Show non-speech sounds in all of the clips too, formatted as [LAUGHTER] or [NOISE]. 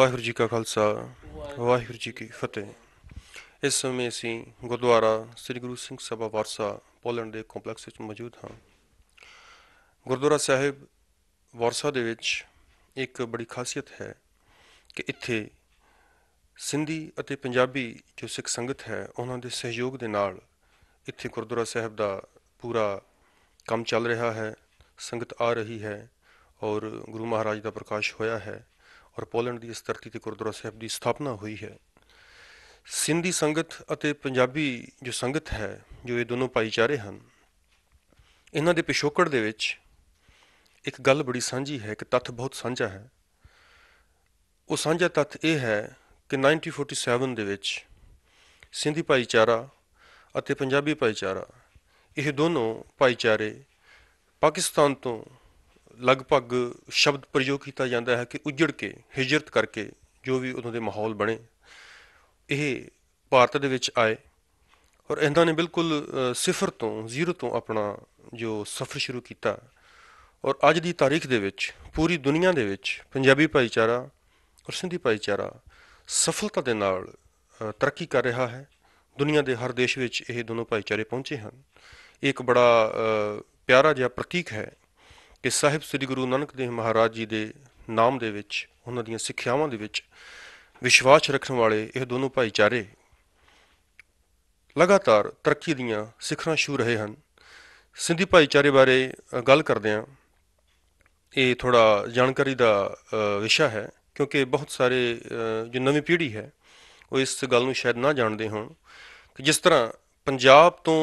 ਵਾਹਿਗੁਰੂ ਜੀ ਕਾ ਖਾਲਸਾ ਵਾਹਿਗੁਰੂ ਜੀ ਕੀ ਫਤਿਹ ਇਸ ਸਮੇਂ ਅਸੀਂ ਗੁਰਦੁਆਰਾ ਸ੍ਰੀ ਗੁਰੂ ਸਿੰਘ ਸਭਾ ਵਾਰਸਾ ਪੋਲੈਂਡ ਦੇ ਕੰਪਲੈਕਸ ਵਿੱਚ ਮੌਜੂਦ ਹਾਂ ਗੁਰਦੁਆਰਾ ਸਾਹਿਬ ਵਾਰਸਾ ਦੇ ਵਿੱਚ ਇੱਕ ਬੜੀ ਖਾਸੀਅਤ ਹੈ ਕਿ ਇੱਥੇ ਸਿੰਧੀ ਅਤੇ ਪੰਜਾਬੀ ਜੋ ਸਿੱਖ ਸੰਗਤ ਹੈ ਉਹਨਾਂ ਦੇ ਸਹਿਯੋਗ ਦੇ ਨਾਲ ਇੱਥੇ ਗੁਰਦੁਆਰਾ ਸਾਹਿਬ ਦਾ ਪੂਰਾ ਕੰਮ ਚੱਲ ਰਿਹਾ ਹੈ ਸੰਗਤ ਆ ਰਹੀ ਹੈ ਔਰ ਗੁਰੂ ਮਹਾਰਾਜ ਦਾ ਪ੍ਰਕਾਸ਼ ਹੋਇਆ ਹੈ ਔਰ ਪੋਲੈਂਡ ਦੀ ਇਸ ਧਰਤੀ ਤੇ ਗੁਰਦੁਆਰਾ ਸਾਹਿਬ ਦੀ ਸਥਾਪਨਾ ਹੋਈ ਹੈ ਸਿੰਧੀ ਸੰਗਤ ਅਤੇ ਪੰਜਾਬੀ ਜੋ ਸੰਗਤ ਹੈ ਜੋ ਇਹ ਦੋਨੋਂ ਭਾਈਚਾਰੇ ਹਨ ਇਹਨਾਂ ਦੇ ਪਿਛੋਕੜ ਦੇ ਵਿੱਚ ਇੱਕ ਗੱਲ ਬੜੀ ਸਾਂਝੀ ਹੈ ਕਿ ਤੱਥ ਬਹੁਤ ਸਾਂਝਾ ਹੈ ਉਹ ਸਾਂਝਾ ਤੱਥ ਇਹ ਹੈ ਕਿ 1947 ਦੇ ਵਿੱਚ ਸਿੰਧੀ ਭਾਈਚਾਰਾ ਅਤੇ ਪੰਜਾਬੀ ਭਾਈਚਾਰਾ ਇਹ ਦੋਨੋਂ ਭਾਈਚਾਰੇ ਪਾਕਿਸਤਾਨ ਤੋਂ ਲਗਭਗ ਸ਼ਬਦ ਪ੍ਰਯੋਗ ਕੀਤਾ ਜਾਂਦਾ ਹੈ ਕਿ ਉਜੜ ਕੇ ਹਿਜਰਤ ਕਰਕੇ ਜੋ ਵੀ ਉਦੋਂ ਦੇ ਮਾਹੌਲ ਬਣੇ ਇਹ ਭਾਰਤ ਦੇ ਵਿੱਚ ਆਏ ਔਰ ਇਹਨਾਂ ਨੇ ਬਿਲਕੁਲ ਸਿਫਰ ਤੋਂ ਜ਼ੀਰੋ ਤੋਂ ਆਪਣਾ ਜੋ ਸਫ਼ਰ ਸ਼ੁਰੂ ਕੀਤਾ ਔਰ ਅੱਜ ਦੀ ਤਾਰੀਖ ਦੇ ਵਿੱਚ ਪੂਰੀ ਦੁਨੀਆ ਦੇ ਵਿੱਚ ਪੰਜਾਬੀ ਭਾਈਚਾਰਾ ਔਰ ਸਿੰਧੀ ਭਾਈਚਾਰਾ ਸਫਲਤਾ ਦੇ ਨਾਲ ਤਰੱਕੀ ਕਰ ਰਿਹਾ ਹੈ ਦੁਨੀਆ ਦੇ ਹਰ ਦੇਸ਼ ਵਿੱਚ ਇਹ ਦੋਨੋਂ ਭਾਈਚਾਰੇ ਪਹੁੰਚੇ ਹਨ ਇੱਕ ਬੜਾ ਪਿਆਰਾ ਜਿਹਾ ਪ੍ਰਤੀਕ ਹੈ ਕਿ ਸਾਹਿਬ ਸ੍ਰੀ ਗੁਰੂ ਨਾਨਕ ਦੇਵ ਮਹਾਰਾਜ ਜੀ ਦੇ ਨਾਮ ਦੇ ਵਿੱਚ ਉਹਨਾਂ ਦੀਆਂ ਸਿੱਖਿਆਵਾਂ ਦੇ ਵਿੱਚ ਵਿਸ਼ਵਾਸ ਰੱਖਣ ਵਾਲੇ ਇਹ ਦੋਨੋਂ ਭਾਈਚਾਰੇ ਲਗਾਤਾਰ ਤਰੱਕੀ ਦੀਆਂ ਸਿਖਰਾਂ ਛੂ ਰਹੇ ਹਨ ਸਿੰਧੀ ਭਾਈਚਾਰੇ ਬਾਰੇ ਗੱਲ ਕਰਦੇ ਹਾਂ ਇਹ ਥੋੜਾ ਜਾਣਕਾਰੀ ਦਾ ਵਿਸ਼ਾ ਹੈ ਕਿਉਂਕਿ ਬਹੁਤ ਸਾਰੇ ਜੋ ਨਵੀਂ ਪੀੜ੍ਹੀ ਹੈ ਉਹ ਇਸ ਗੱਲ ਨੂੰ ਸ਼ਾਇਦ ਨਾ ਜਾਣਦੇ ਹੋਣ ਕਿ ਜਿਸ ਤਰ੍ਹਾਂ ਪੰਜਾਬ ਤੋਂ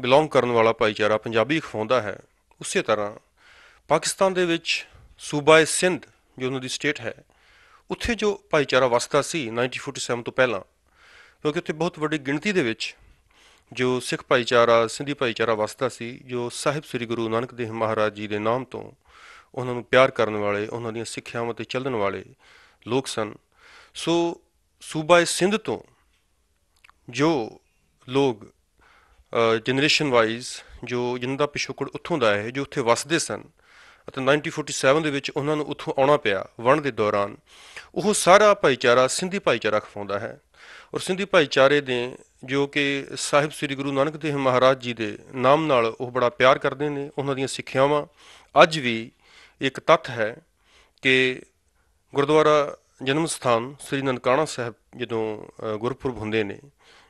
ਬਿਲੋਂਗ ਕਰਨ ਵਾਲਾ ਭਾਈਚਾਰਾ ਪੰਜਾਬੀ ਖਵਾਉਂਦਾ ਹੈ ਉਸੇ ਤਰ੍ਹਾਂ ਪਾਕਿਸਤਾਨ ਦੇ ਵਿੱਚ ਸੂਬਾ ਸਿੰਧ ਜੋ ਉਹਨਾਂ ਦੀ ਸਟੇਟ ਹੈ ਉੱਥੇ ਜੋ ਭਾਈਚਾਰਾ ਵਸਦਾ ਸੀ 1947 ਤੋਂ ਪਹਿਲਾਂ ਕਿਉਂਕਿ ਉੱਥੇ ਬਹੁਤ ਵੱਡੀ ਗਿਣਤੀ ਦੇ ਵਿੱਚ ਜੋ ਸਿੱਖ ਭਾਈਚਾਰਾ ਸਿੰਧੀ ਭਾਈਚਾਰਾ ਵਸਦਾ ਸੀ ਜੋ ਸਾਹਿਬ ਸ੍ਰੀ ਗੁਰੂ ਨਾਨਕ ਦੇਵ ਮਹਾਰਾਜ ਜੀ ਦੇ ਨਾਮ ਤੋਂ ਉਹਨਾਂ ਨੂੰ ਪਿਆਰ ਕਰਨ ਵਾਲੇ ਉਹਨਾਂ ਦੀਆਂ ਸਿੱਖਿਆਵਾਂ ਤੇ ਚੱਲਣ ਵਾਲੇ ਲੋਕ ਸਨ ਸੋ ਸੂਬਾ ਸਿੰਧ ਤੋਂ ਜੋ ਲੋਕ ਜਨਰੇਸ਼ਨ ਵਾਈਜ਼ ਜੋ ਜਿੰਦਾ ਪਿਛੋਕੜ ਉੱਥੋਂ ਦਾ ਹੈ ਜੋ ਉੱਥੇ ਵਸਦੇ ਸਨ ਅਤੇ 1947 ਦੇ ਵਿੱਚ ਉਹਨਾਂ ਨੂੰ ਉੱਥੋਂ ਆਉਣਾ ਪਿਆ ਵਣ ਦੇ ਦੌਰਾਨ ਉਹ ਸਾਰਾ ਭਾਈਚਾਰਾ ਸਿੰਧੀ ਭਾਈਚਾਰਾ ਖਵਾਉਂਦਾ ਹੈ ਔਰ ਸਿੰਧੀ ਭਾਈਚਾਰੇ ਦੇ ਜੋ ਕਿ ਸਾਹਿਬ ਸ੍ਰੀ ਗੁਰੂ ਨਾਨਕ ਦੇਵ ਮਹਾਰਾਜ ਜੀ ਦੇ ਨਾਮ ਨਾਲ ਉਹ ਬੜਾ ਪਿਆਰ ਕਰਦੇ ਨੇ ਉਹਨਾਂ ਦੀਆਂ ਸਿੱਖਿਆਵਾਂ ਅੱਜ ਵੀ ਇੱਕ ਤੱਥ ਹੈ ਕਿ ਗੁਰਦੁਆਰਾ ਜਨਮ ਸਥਾਨ ਸ੍ਰੀ ਨਨਕਾਣਾ ਸਾਹਿਬ ਜਦੋਂ ਗੁਰਪੁਰਬ ਹੁੰਦੇ ਨੇ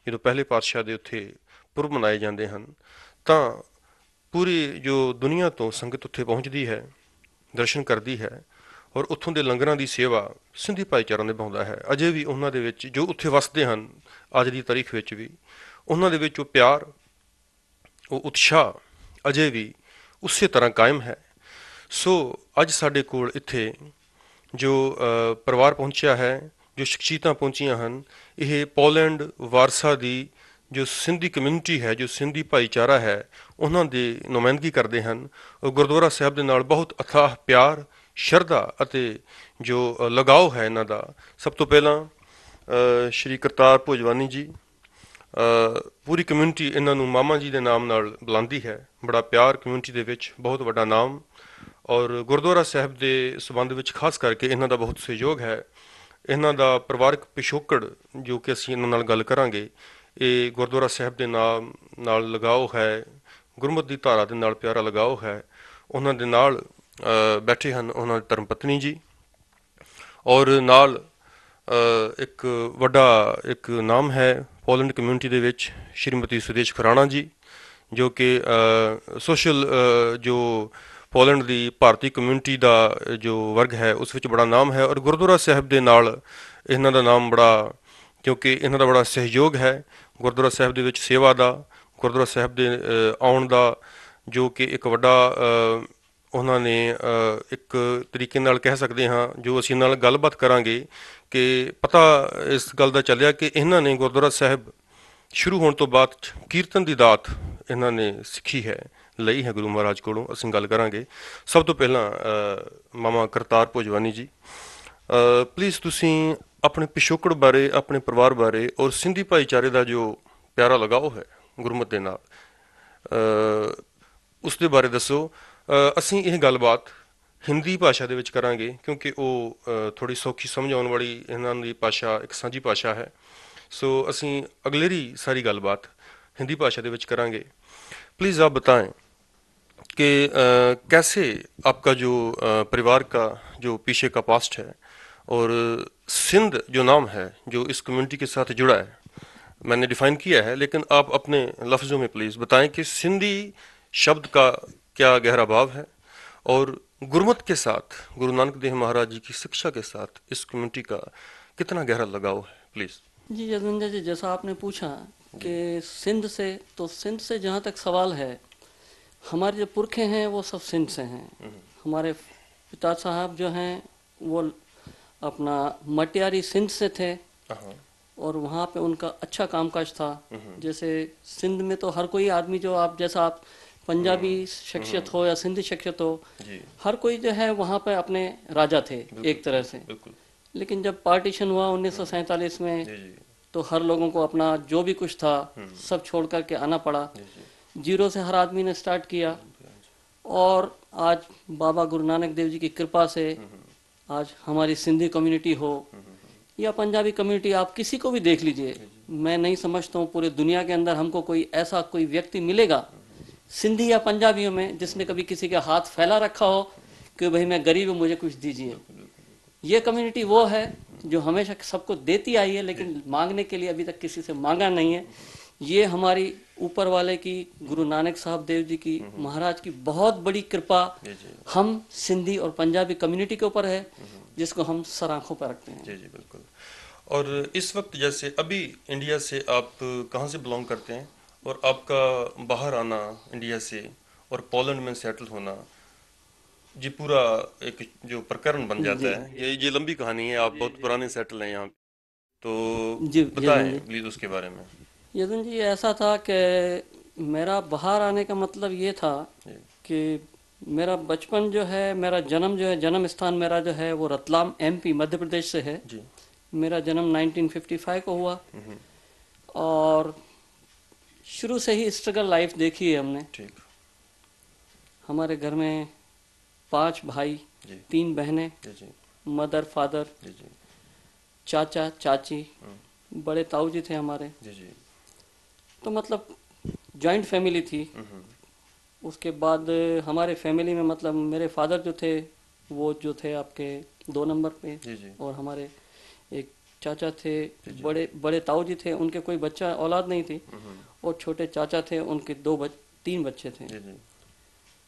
ਜਦੋਂ ਪਹਿਲੇ ਪਾਤਸ਼ਾਹ ਦੇ ਉੱਥੇ ਪੁਰਬ ਮਨਾਏ ਜਾਂਦੇ ਹਨ ਤਾਂ ਪੂਰੀ ਜੋ ਦੁਨੀਆ ਤੋਂ ਸੰਗਤ ਉੱਥੇ ਪਹੁੰਚਦੀ ਹੈ ਦਰਸ਼ਨ ਕਰਦੀ ਹੈ ਔਰ ਉੱਥੋਂ ਦੇ ਲੰਗਰਾਂ ਦੀ ਸੇਵਾ ਸਿੰਧੀ ਭਾਈਚਾਰਾ ਨਿਭਾਉਂਦਾ ਹੈ ਅਜੇ ਵੀ ਉਹਨਾਂ ਦੇ ਵਿੱਚ ਜੋ ਉੱਥੇ ਵਸਦੇ ਹਨ ਅੱਜ ਦੀ ਤਾਰੀਖ ਵਿੱਚ ਵੀ ਉਹਨਾਂ ਦੇ ਵਿੱਚ ਉਹ ਪਿਆਰ ਉਹ ਉਤਸ਼ਾਹ ਅਜੇ ਵੀ ਉਸੇ ਤਰ੍ਹਾਂ ਕਾਇਮ ਹੈ ਸੋ ਅੱਜ ਸਾਡੇ ਕੋਲ ਇੱਥੇ ਜੋ ਪਰਿਵਾਰ ਪਹੁੰਚਿਆ ਹੈ ਜੋ ਸ਼ਖਸੀਅਤਾਂ ਪਹੁੰਚੀਆਂ ਹਨ ਇਹ ਪੋਲੈਂਡ ਵਾਰਸਾ ਦੀ ਜੋ ਸਿੰਧੀ ਕਮਿਊਨਿਟੀ ਹੈ ਜੋ ਸਿੰਧੀ ਭਾਈਚਾਰਾ ਹੈ ਉਹਨਾਂ ਦੇ ਨੁਮਾਇੰਦਗੀ ਕਰਦੇ ਹਨ ਉਹ ਗੁਰਦੁਆਰਾ ਸਾਹਿਬ ਦੇ ਨਾਲ ਬਹੁਤ ਅਥਾਹ ਪਿਆਰ ਸ਼ਰਧਾ ਅਤੇ ਜੋ ਲਗਾਓ ਹੈ ਇਹਨਾਂ ਦਾ ਸਭ ਤੋਂ ਪਹਿਲਾਂ ਸ਼੍ਰੀ ਕਰਤਾਰ ਭੋਜਵਾਨੀ ਜੀ ਪੂਰੀ ਕਮਿਊਨਿਟੀ ਇਹਨਾਂ ਨੂੰ ਮਾਮਾ ਜੀ ਦੇ ਨਾਮ ਨਾਲ ਬੁਲਾਉਂਦੀ ਹੈ ਬੜਾ ਪਿਆਰ ਕਮਿਊਨਿਟੀ ਦੇ ਵਿੱਚ ਬਹੁਤ ਵੱਡਾ ਨਾਮ ਔਰ ਗੁਰਦੁਆਰਾ ਸਾਹਿਬ ਦੇ ਸਬੰਧ ਵਿੱਚ ਖਾਸ ਕਰਕੇ ਇਹਨਾਂ ਦਾ ਬਹੁਤ ਸਹਿਯੋਗ ਹੈ ਇਹਨਾਂ ਦਾ ਪਰਿਵਾਰਕ ਪਿਛੋਕੜ ਜੋ ਕਿ ਅਸੀਂ ਇਹਨਾਂ ਨਾਲ ਗੱਲ ਕਰਾਂਗੇ ਇਹ ਗੁਰਦੁਆਰਾ ਸਾਹਿਬ ਦੇ ਨਾਮ ਨਾਲ ਲਗਾਓ ਹੈ ਗੁਰਮਤ ਦੀ ਧਾਰਾ ਦੇ ਨਾਲ ਪਿਆਰਾ ਲਗਾਓ ਹੈ ਉਹਨਾਂ ਦੇ ਨਾਲ ਬੈਠੇ ਹਨ ਉਹਨਾਂ ਦੀ ਧਰਮ ਪਤਨੀ ਜੀ ਔਰ ਨਾਲ ਇੱਕ ਵੱਡਾ ਇੱਕ ਨਾਮ ਹੈ ਪੋਲੈਂਡ ਕਮਿਊਨਿਟੀ ਦੇ ਵਿੱਚ ਸ਼੍ਰੀਮਤੀ ਸੁਦੇਸ਼ ਖਰਾਣਾ ਜੀ ਜੋ ਕਿ ਸੋਸ਼ਲ ਜੋ ਪੋਲੈਂਡ ਦੀ ਭਾਰਤੀ ਕਮਿਊਨਿਟੀ ਦਾ ਜੋ ਵਰਗ ਹੈ ਉਸ ਵਿੱਚ ਬੜਾ ਨਾਮ ਹੈ ਔਰ ਗੁਰਦੁਆਰਾ ਸਾਹਿਬ ਦੇ ਨਾਲ ਇਹਨਾਂ ਦਾ ਨਾਮ ਬੜਾ ਕਿਉਂਕਿ ਇਹਨਾਂ ਦਾ ਬੜਾ ਸਹਿਯੋਗ ਹੈ ਗੁਰਦੁਆਰਾ ਸਾਹਿਬ ਦੇ ਵਿੱਚ ਸੇਵਾ ਦਾ ਗੁਰਦੁਆਰਾ ਸਾਹਿਬ ਦੇ ਆਉਣ ਦਾ ਜੋ ਕਿ ਇੱਕ ਵੱਡਾ ਉਹਨਾਂ ਨੇ ਇੱਕ ਤਰੀਕੇ ਨਾਲ ਕਹਿ ਸਕਦੇ ਹਾਂ ਜੋ ਅਸੀਂ ਨਾਲ ਗੱਲਬਾਤ ਕਰਾਂਗੇ ਕਿ ਪਤਾ ਇਸ ਗੱਲ ਦਾ ਚੱਲਿਆ ਕਿ ਇਹਨਾਂ ਨੇ ਗੁਰਦੁਆਰਾ ਸਾਹਿਬ ਸ਼ੁਰੂ ਹੋਣ ਤੋਂ ਬਾਅਦ ਕੀਰਤਨ ਦੀ ਦਾਤ ਇਹਨਾਂ ਨੇ ਸਿੱਖੀ ਹੈ ਲਈ ਹੈ ਗੁਰੂ ਮਹਾਰਾਜ ਕੋਲੋਂ ਅਸੀਂ ਗੱਲ ਕਰਾਂਗੇ ਸਭ ਤੋਂ ਪਹਿਲਾਂ ਮਾਮਾ ਕਰਤਾਰ ਪੁਜਵਾਨੀ ਜੀ ਪਲੀਜ਼ ਤੁਸੀਂ ਆਪਣੇ ਪਿਛੋਕੜ ਬਾਰੇ ਆਪਣੇ ਪਰਿਵਾਰ ਬਾਰੇ ਔਰ ਸਿੰਧੀ ਭਾਈਚਾਰੇ ਦਾ ਜੋ ਪਿਆਰਾ ਲਗਾਓ ਹੈ ਗੁਰਮਤ ਦੇ ਨਾਲ ਉਸ ਦੇ ਬਾਰੇ ਦੱਸੋ ਅਸੀਂ ਇਹ ਗੱਲਬਾਤ ਹਿੰਦੀ ਭਾਸ਼ਾ ਦੇ ਵਿੱਚ ਕਰਾਂਗੇ ਕਿਉਂਕਿ ਉਹ ਥੋੜੀ ਸੌਖੀ ਸਮਝ ਆਉਣ ਵਾਲੀ ਇਹਨਾਂ ਦੀ ਭਾਸ਼ਾ ਇੱਕ ਸਾਂਝੀ ਭਾਸ਼ਾ ਹੈ ਸੋ ਅਸੀਂ ਅਗਲੇਰੀ ਸਾਰੀ ਗੱਲਬਾਤ ਹਿੰਦੀ ਭਾਸ਼ਾ ਦੇ ਵਿੱਚ ਕਰਾਂਗੇ ਪਲੀਜ਼ ਆਪ ਬਤਾਏ ਕਿ ਕੈਸੇ ਆਪਕਾ ਜੋ ਪਰਿਵਾਰ ਕਾ ਜੋ ਪਿਛੇ ਕਾ ਪਾਸਟ ਹੈ ਔਰ ਸਿੰਧ ਜੋ ਨਾਮ ਹੈ ਜੋ ਇਸ ਕਮਿਊਨਿਟੀ ਕੇ ਸਾਥ ਜੁੜਾ ਹੈ मैंने डिफाइन किया है लेकिन आप अपने लफ्ज़ों में प्लीज़ बताएं कि सिंधी शब्द का क्या गहरा भाव है और गुरमत के साथ गुरु नानक देव महाराज जी की शिक्षा के साथ इस कम्युनिटी का कितना गहरा लगाव है प्लीज़ जी यजविंदर जी जैसा आपने पूछा कि सिंध से तो सिंध से जहाँ तक सवाल है हमारे जो पुरखे हैं वो सब सिंध से हैं हम्म। हमारे पिता साहब जो हैं वो अपना मटियारी सिंध से थे हाँ। और वहाँ पे उनका अच्छा कामकाज था हम्म। जैसे सिंध में तो हर कोई आदमी जो आप जैसा आप पंजाबी हम्म। शख्सियत हम्म। हो या सिंधी शख्सियत हो हर कोई जो है वहाँ पे अपने राजा थे एक तरह से लेकिन जब पार्टीशन हुआ उन्नीस में तो हर लोगों को अपना जो भी कुछ था सब छोड़ करके आना पड़ा जीरो से हर आदमी ने स्टार्ट किया और आज बाबा गुरु नानक देव जी की कृपा से आज हमारी सिंधी कम्युनिटी हो या पंजाबी कम्युनिटी आप किसी को भी देख लीजिए मैं नहीं समझता हूँ पूरे दुनिया के अंदर हमको कोई ऐसा कोई व्यक्ति मिलेगा सिंधी या पंजाबियों में जिसने कभी किसी के हाथ फैला रखा हो कि भाई मैं गरीब हूँ मुझे कुछ दीजिए ये कम्युनिटी वो है जो हमेशा सबको देती आई है लेकिन मांगने के लिए अभी तक किसी से मांगा नहीं है ये हमारी ऊपर वाले की गुरु नानक साहब देव जी की हम्म। महाराज की बहुत बड़ी कृपा हम सिंधी और पंजाबी कम्युनिटी के ऊपर है हम्म। जिसको हम सराखों पर रखते हैं जी जी बिल्कुल और इस वक्त जैसे अभी इंडिया से आप कहाँ से बिलोंग करते हैं और आपका बाहर आना इंडिया से और पोलैंड में सेटल होना जी पूरा एक जो प्रकरण बन जाता है ये ये लंबी कहानी है आप बहुत पुराने सेटल हैं यहाँ तो जी बताएं प्लीज़ उसके बारे में यदन जी ऐसा था कि मेरा बाहर आने का मतलब ये था कि मेरा बचपन जो है मेरा जन्म जो है जन्म स्थान मेरा जो है वो रतलाम एमपी मध्य प्रदेश से है जी मेरा जन्म 1955 को हुआ हम्म। और शुरू से ही स्ट्रगल लाइफ देखी है हमने ठीक हमारे घर में पांच भाई तीन बहनें मदर फादर चाचा चाची हम्म। बड़े ताऊ जी थे हमारे तो मतलब जॉइंट फैमिली थी हम्म। उसके बाद हमारे फैमिली में मतलब मेरे फादर जो थे वो जो थे आपके दो नंबर पे और हमारे चाचा थे बड़े बड़े ताऊ जी थे उनके कोई बच्चा औलाद नहीं थी हम्म, हम्म। और छोटे चाचा थे उनके दो बच, तीन बच्चे थे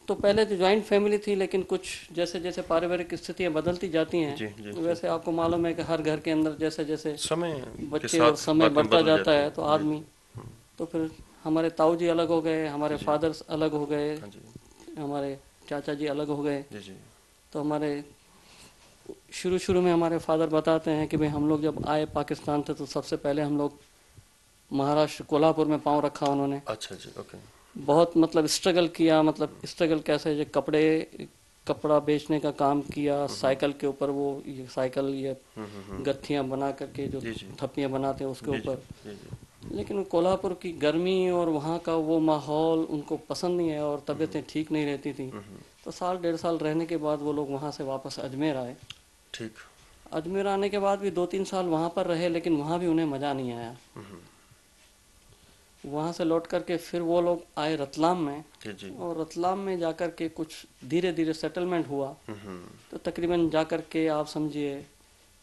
तो पहले तो ज्वाइंट फैमिली थी लेकिन कुछ जैसे जैसे पारिवारिक स्थितियां बदलती जाती हैं जी, जी, वैसे आपको मालूम है कि हर घर के अंदर जैसे जैसे समय बच्चे और समय बढ़ता जाता है तो आदमी हम्म। तो फिर हमारे ताऊ जी अलग हो गए हमारे फादर्स अलग हो गए हाँ हमारे चाचा जी अलग हो गए तो हमारे शुरू शुरू में हमारे फादर बताते हैं कि भाई हम लोग जब आए पाकिस्तान से तो सबसे पहले हम लोग महाराष्ट्र कोल्हापुर में पाँव रखा उन्होंने अच्छा जी अच्छा, ओके बहुत मतलब स्ट्रगल किया मतलब स्ट्रगल कैसे जो कपड़े कपड़ा बेचने का काम किया हम्म, हम्म। साइकिल के ऊपर वो ये साइकिल ये हम्म, गत्थियाँ बना करके जो थप्पियाँ बनाते हैं उसके ऊपर लेकिन कोल्हापुर की गर्मी और वहाँ का वो माहौल उनको पसंद नहीं है और तबीयतें ठीक नहीं रहती थी तो साल डेढ़ साल रहने के बाद वो लोग वहाँ से वापस अजमेर आए ठीक अजमेर आने के बाद भी दो तीन साल वहाँ पर रहे लेकिन वहाँ भी उन्हें मज़ा नहीं आया हम्म। वहाँ से लौट करके फिर वो लोग आए रतलाम में और रतलाम में जाकर के कुछ धीरे धीरे सेटलमेंट हुआ हम्म। तो तकरीबन जाकर के आप समझिए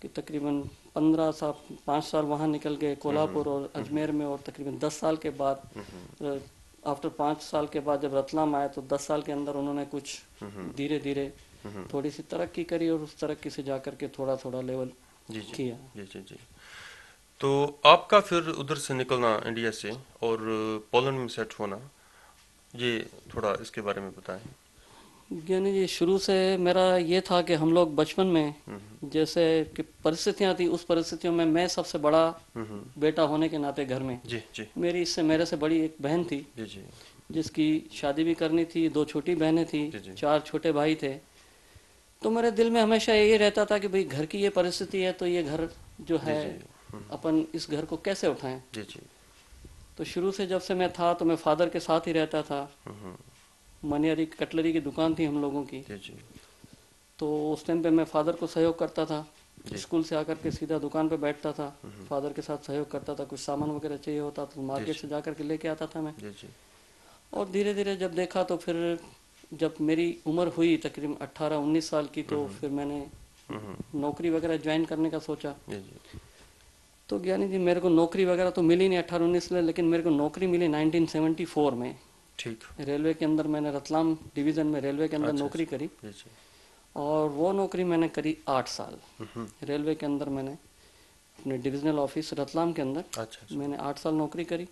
कि तकरीबन पंद्रह साल पाँच साल वहाँ निकल गए कोल्हापुर हम्म। और अजमेर में और तकरीबन दस साल के बाद आफ्टर पाँच साल के बाद जब रतलाम आया तो दस साल के अंदर उन्होंने कुछ धीरे धीरे हम्म। थोड़ी सी तरक्की करी और उस तरक्की से जाकर के थोड़ा थोड़ा लेवल जी जी किया जी जी जी तो आपका फिर उधर से निकलना इंडिया से और पोलैंड में सेट होना ये थोड़ा इसके बारे में बताएं यानी जी शुरू से मेरा ये था कि हम लोग बचपन में हम्म। जैसे कि परिस्थितियाँ थी उस परिस्थितियों में मैं सबसे बड़ा हम्म। बेटा होने के नाते घर में जी जी मेरी इससे मेरे से बड़ी एक बहन थी जी जी जिसकी शादी भी करनी थी दो छोटी बहनें थी जी जी चार छोटे भाई थे तो मेरे दिल में हमेशा यही रहता था कि भाई घर की ये परिस्थिति है तो ये घर जो है हम्म। अपन इस घर को कैसे उठाएं तो शुरू से जब से मैं था तो मैं फादर के साथ ही रहता था हम्म। मनियारी कटलरी की दुकान थी हम लोगों की तो उस टाइम पे मैं फादर को सहयोग करता था स्कूल से आकर के सीधा दुकान पे बैठता था हम्म। फादर के साथ सहयोग करता था कुछ सामान वगैरह चाहिए होता तो मार्केट से जा के लेके आता था मैं और धीरे धीरे जब देखा तो फिर जब मेरी उम्र हुई तकरीबन 18-19 साल की तो हम्म। फिर मैंने हम्म। नौकरी वगैरह ज्वाइन करने का सोचा तो ज्ञानी जी मेरे को नौकरी वगैरह तो मिली नहीं अठारह उन्नीस में लेकिन मेरे को नौकरी मिली 1974 में ठीक रेलवे के अंदर मैंने रतलाम डिवीजन में रेलवे के अंदर अच्छा, नौकरी अच्छा। करी और वो नौकरी मैंने करी आठ साल हम्म। रेलवे के अंदर मैंने अपने डिविजनल ऑफिस रतलाम के अंदर अच्छा, मैंने आठ साल नौकरी करी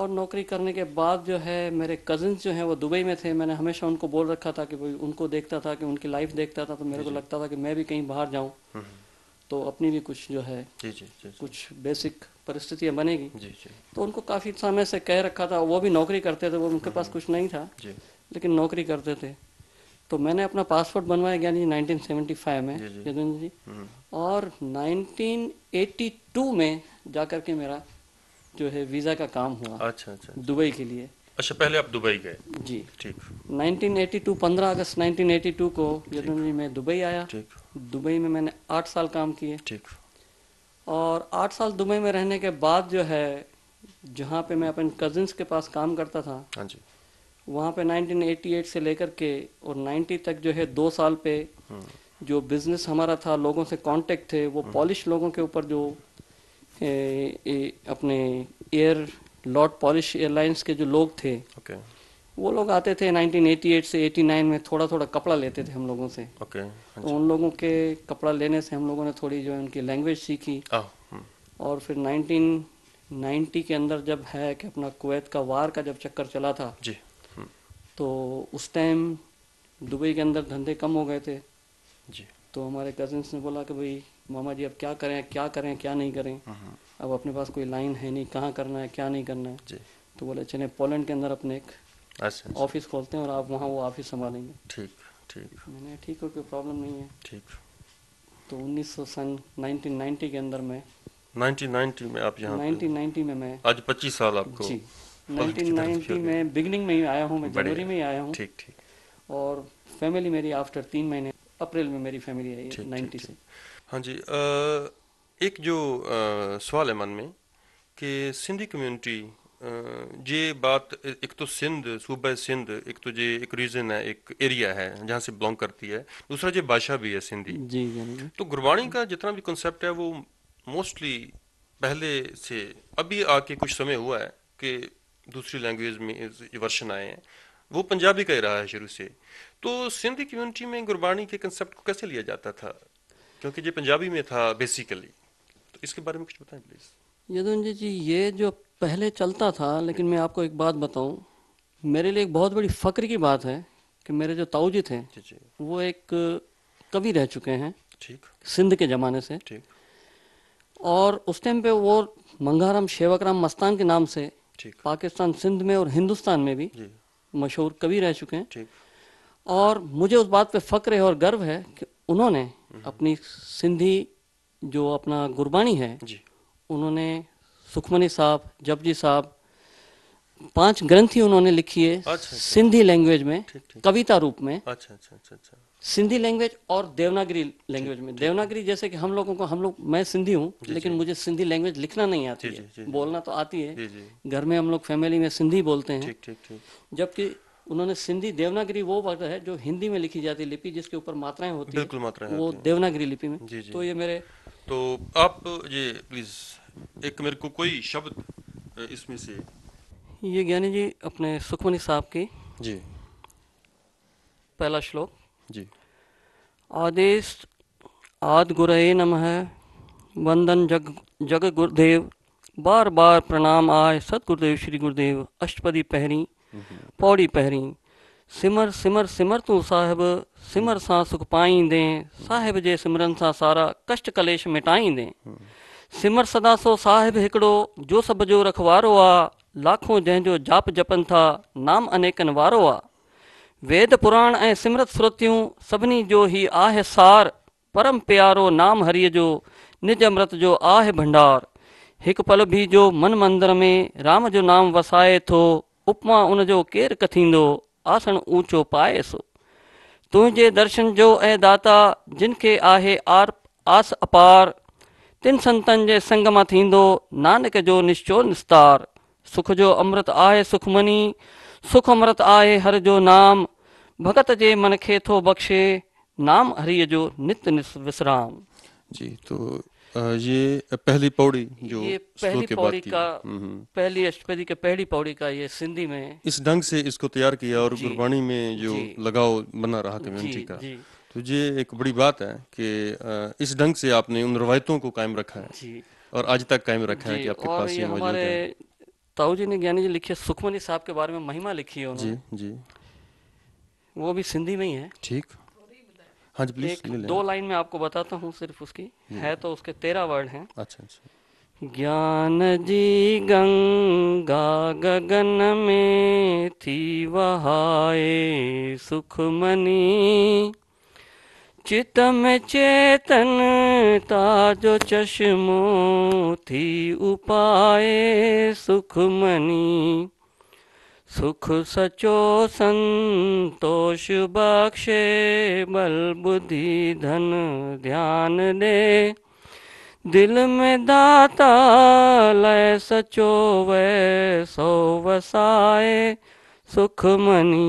और नौकरी करने के बाद जो है मेरे कजिन जो हैं वो दुबई में थे मैंने हमेशा उनको बोल रखा था कि भाई उनको देखता था कि उनकी लाइफ देखता था तो मेरे को लगता था कि मैं भी कहीं बाहर जाऊँ हम्म, हम्म। तो अपनी भी कुछ जो है जी जी, जी, जी। कुछ बेसिक परिस्थितियाँ बनेगी जी, जी। तो उनको काफ़ी समय से कह रखा था वो भी नौकरी करते थे वो उनके हम्म, पास कुछ नहीं था जी। लेकिन नौकरी करते थे तो मैंने अपना पासपोर्ट बनवाया ज्ञान जी नाइनटीन में यदुन जी और 1982 में जा के मेरा जो है वीज़ा का काम हुआ अच्छा, अच्छा अच्छा दुबई के लिए अच्छा पहले आप दुबई गए जी ठीक 1982 15 अगस्त 1982 को जी में दुबई आया ठीक दुबई में मैंने आठ साल काम किए ठीक और आठ साल दुबई में रहने के बाद जो है जहाँ पे मैं अपने कजिन्स के पास काम करता था हाँ जी वहाँ पे 1988 से लेकर के और 90 तक जो है दो साल पे हम्म। जो बिजनेस हमारा था लोगों से कांटेक्ट थे वो पॉलिश हम्म। लोगों के ऊपर जो अपने एयर लॉर्ड पॉलिश एयरलाइंस के जो लोग थे okay. वो लोग आते थे 1988 से 89 में थोड़ा थोड़ा कपड़ा लेते थे हम लोगों से okay. अच्छा। तो उन लोगों के कपड़ा लेने से हम लोगों ने थोड़ी जो है उनकी लैंग्वेज सीखी oh. और फिर 1990 के अंदर जब है कि अपना कुवैत का वार का जब चक्कर चला था जी hmm. तो उस टाइम दुबई के अंदर धंधे कम हो गए थे जी तो हमारे कजिन्स ने बोला कि भाई मामा जी अब क्या करें क्या करें क्या नहीं करें हम्म। अब अपने पास कोई लाइन है नहीं कहाँ करना है क्या नहीं करना है तो बोले चले पोलैंड के अंदर अपने एक अच्छा, अच्छा। ऑफिस खोलते हैं और आप वहाँ वो ऑफिस संभालेंगे ठीक ठीक मैंने ठीक है कोई प्रॉब्लम नहीं है ठीक तो 1900 सन 1990 के अंदर मैं 1990 में आप यहाँ 1990 में मैं आज 25 साल आपको जी 1990 में बिगनिंग में ही आया हूँ मैं जनवरी में ही आया हूँ ठीक ठीक और फैमिली मेरी आफ्टर तीन महीने अप्रैल में मेरी फैमिली आई है नाइन्टी से हाँ जी आ, एक जो आ, सवाल है मन में कि सिंधी कम्युनिटी ये बात एक तो सिंध सूबे सिंध एक तो ये एक रीजन है एक एरिया है जहाँ से बिलोंग करती है दूसरा ये भाषा भी है सिंधी जी तो गुरबाणी का जितना भी कंसेप्ट है वो मोस्टली पहले से अभी आके कुछ समय हुआ है कि दूसरी लैंग्वेज में वर्षन आए हैं वो पंजाबी का ही रहा है शुरू से तो सिंधी कम्युनिटी में गुरबाणी के कंसेप्ट को कैसे लिया जाता था क्योंकि ये पंजाबी में था बेसिकली तो इसके बारे में कुछ बताएं प्लीज़ यदुन जी ये जो पहले चलता था लेकिन मैं आपको एक बात बताऊं मेरे लिए एक बहुत बड़ी फ़क्र की बात है कि मेरे जो ताऊ जी थे जी जी। वो एक कवि रह चुके हैं ठीक सिंध के ज़माने से ठीक और उस टाइम पे वो मंगाराम शेवकराम मस्तान के नाम से पाकिस्तान सिंध में और हिंदुस्तान में भी मशहूर कवि रह चुके हैं और मुझे उस बात पे फ़क्र है और गर्व है कि उन्होंने हम्म। अपनी सिंधी जो अपना गुरबाणी है उन्होंने सुखमनी साहब जपजी साहब पांच ग्रंथी उन्होंने लिखी है अच्छा, अच्छा। सिंधी लैंग्वेज में ठीक, ठीक, कविता रूप में अच्छा, अच्छा, अच्छा, अच्छा। सिंधी लैंग्वेज और देवनागरी लैंग्वेज में देवनागरी जैसे कि हम लोगों को हम लोग मैं सिंधी हूँ लेकिन मुझे सिंधी लैंग्वेज लिखना नहीं आती है बोलना तो आती है घर में हम लोग फैमिली में सिंधी बोलते हैं जबकि उन्होंने सिंधी देवनागरी वो वर्ड है जो हिंदी में लिखी जाती लिपि जिसके ऊपर मात्राएं होती बिल्कुल मात्राएं वो देवनागरी लिपि में जी जी। तो ये मेरे तो आप ये प्लीज एक मेरे को कोई शब्द इसमें से ये ज्ञानी जी अपने सुखमणि साहब की जी पहला श्लोक जी आदेश आद गुरये नमः वंदन जग जग गुरुदेव बार बार प्रणाम आय सत गुरुदेव श्री गुरुदेव अष्टपदी पहरी पौड़ी पहिरीं सिमर सिमर सिमर सिमरतूं साहिबु सिमर सां सुख पाईंदे साहिब जे सिमरन सां सारा कष्ट कलेश मिटाईंदे सिमर सदा सो साहिब हिकिड़ो जो सब जो रखवारो आहे लाखो जंहिंजो जाप जपनि था नाम अनेकनि वारो आहे वेद पुराण ऐं सिमरत स्रुतियूं सभिनी जो ई आहे सार परम प्यारो नाम हरि जो निज अमृत जो आहे भंडारु हिकु पलभी जो मन मंदर में राम जो नाम वसाए थो उपमा उनजो केरु क थींदो आसन ऊचो पाएसि तुंहिंजे दर्शन जो ऐं दाता जिन खे आहे आर आस अपार तिन संतनि जे संग मां थींदो नानक जो निश्चो निस्तार सुख जो अमृत आहे सुखमनी सुख अमृत आहे हर जो नाम भगत जे मन खे थो बख़्शे नाम हरीअ जो नित निस निश्राम जी तो ये पहली पौड़ी जो ये पहली के पौड़ी का हम्म, हम्म। पहली अष्टपदी के पहली पौड़ी का ये सिंधी में इस ढंग से इसको तैयार किया और गुरबाणी में जो लगाव बना रहा जी, का तो ये एक बड़ी बात है कि इस ढंग से आपने उन रवायतों को कायम रखा है और आज तक कायम रखा है कि आपके पास ये हमारे ताऊ जी ने ज्ञानी जी लिखी सुखमनी साहब के बारे में महिमा लिखी है जी जी वो भी सिंधी में ही है ठीक हाँ जी प्लीज ले दो लाइन में आपको बताता हूँ सिर्फ उसकी हम्म। है तो उसके तेरह वर्ड हैं अच्छा अच्छा ज्ञान जी गंगा गगन में थी वहाए मनी चित में चेतन ताजो चश्मो थी उपाय सुखमनी सुख सचो संतोष बख्शे बल बुद्धि धन ध्यान दे दिल में दाता लय सचो वै सो वसाए सुख मनी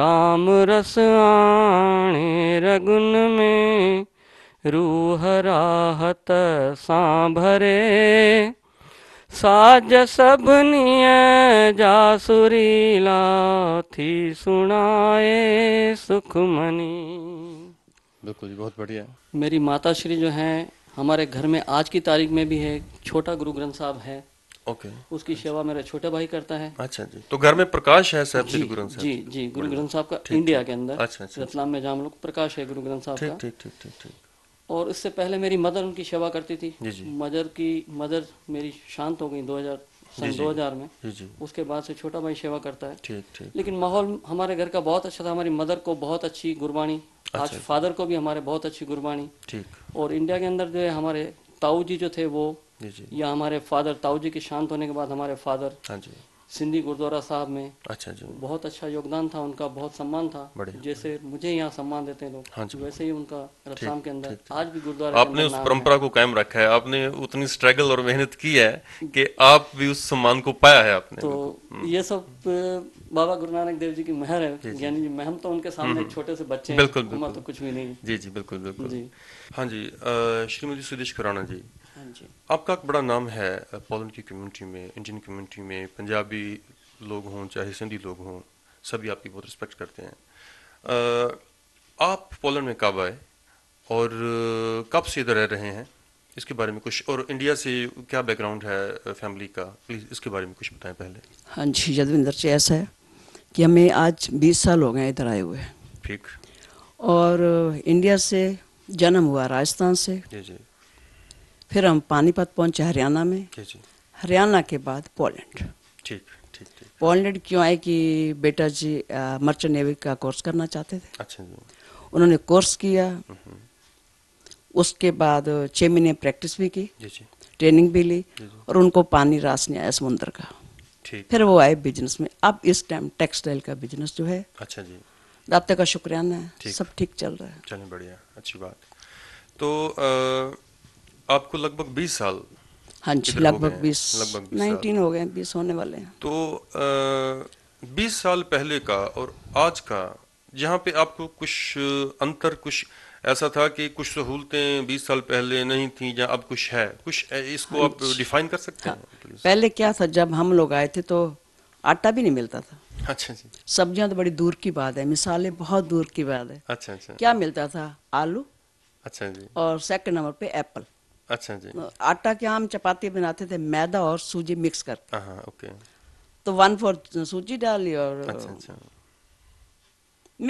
राम रस आने रगुन में रूह राहत सांभरे साज सभिनी जा सुरीला थी सुनाए सुखमनी बिल्कुल जी बहुत बढ़िया मेरी माता श्री जो है हमारे घर में आज की तारीख में भी है छोटा गुरु ग्रंथ साहब है ओके उसकी अच्छा। सेवा मेरा छोटा भाई करता है अच्छा जी तो घर में प्रकाश है साहब जी गुरु जी जी गुरु ग्रंथ साहब का इंडिया के अंदर अच्छा, अच्छा, अच्छा। रतलाम में जहाँ लोग प्रकाश है गुरु ग्रंथ साहब का ठीक ठीक ठीक ठीक और इससे पहले मेरी मदर उनकी सेवा करती थी मदर की मदर मेरी शांत हो गई 2000 सन 2000 में उसके बाद से छोटा भाई सेवा करता है ठीक ठीक लेकिन माहौल हमारे घर का बहुत अच्छा था हमारी मदर को बहुत अच्छी गुरबाणी अच्छा। आज फादर को भी हमारे बहुत अच्छी गुरबाणी ठीक और इंडिया के अंदर जो है हमारे ताऊ जी जो थे वो या हमारे फादर ताऊ जी के शांत होने के बाद हमारे फादर हाँ सिंधी गुरुद्वारा साहब में अच्छा जी बहुत अच्छा योगदान था उनका बहुत सम्मान था जैसे मुझे यहाँ सम्मान देते हैं लोग हाँ वैसे ही उनका रतलाम के अंदर आज भी गुरुद्वारा आपने उस परंपरा को कायम रखा है आपने उतनी स्ट्रगल और मेहनत की है कि आप भी उस सम्मान को पाया है आपने तो हम्म। ये सब बाबा गुरु नानक देव जी की मेहर है यानी जी मेहम तो उनके सामने हम्म। छोटे से बच्चे बिल्कुल तो कुछ भी नहीं जी जी बिल्कुल बिल्कुल जी हाँ जी श्रीमती सुदेश खुराना जी हाँ आपका एक बड़ा नाम है पोलैंड की कम्युनिटी में इंडियन कम्युनिटी में पंजाबी लोग हों चाहे सिंधी लोग हों सभी आपकी बहुत रिस्पेक्ट करते हैं आ, आप पोलैंड में कब आए और कब से इधर रह रहे हैं इसके बारे में कुछ और इंडिया से क्या बैकग्राउंड है फैमिली का प्लीज़ इसके बारे में कुछ बताएं पहले हाँ जी यदविंदर जी ऐसा है कि हमें आज 20 साल हो गए इधर आए हुए ठीक और इंडिया से जन्म हुआ राजस्थान से जी जी फिर हम पानीपत पहुंचे हरियाणा में हरियाणा के बाद पोलैंड ठीक ठीक पोलैंड क्यों आए कि बेटा जी मर्चेंट नेवी का कोर्स करना चाहते थे अच्छा उन्होंने कोर्स किया हम्म, हम्म। उसके बाद छह महीने प्रैक्टिस भी की ट्रेनिंग भी ली और उनको पानी रास नहीं आया समुद्र का फिर वो आए बिजनेस में अब इस टाइम टेक्सटाइल का बिजनेस जो है अच्छा जी दाते का शुक्राना है सब ठीक चल रहा है चलिए बढ़िया अच्छी बात तो आ... आपको लगभग बीस साल हाँ जी लगभग बीस नाइनटीन हो गए बीस होने वाले हैं तो बीस साल पहले का और आज का यहाँ पे आपको कुछ अंतर कुछ ऐसा था कि कुछ सहूलतें 20 साल पहले नहीं थी या अब कुछ है कुछ इसको हाँ आप डिफाइन कर सकते हैं हाँ, पहले क्या था जब हम लोग आए थे तो आटा भी नहीं मिलता था अच्छा जी सब्जियां तो बड़ी दूर की बात है मिसालें बहुत दूर की बात है अच्छा अच्छा क्या मिलता था आलू अच्छा जी और सेकंड नंबर पे एप्पल अच्छा जी आटा क्या हम चपाती बनाते थे मैदा और सूजी मिक्स करके ओके तो वन फोर सूजी डाली और अच्छा अच्छा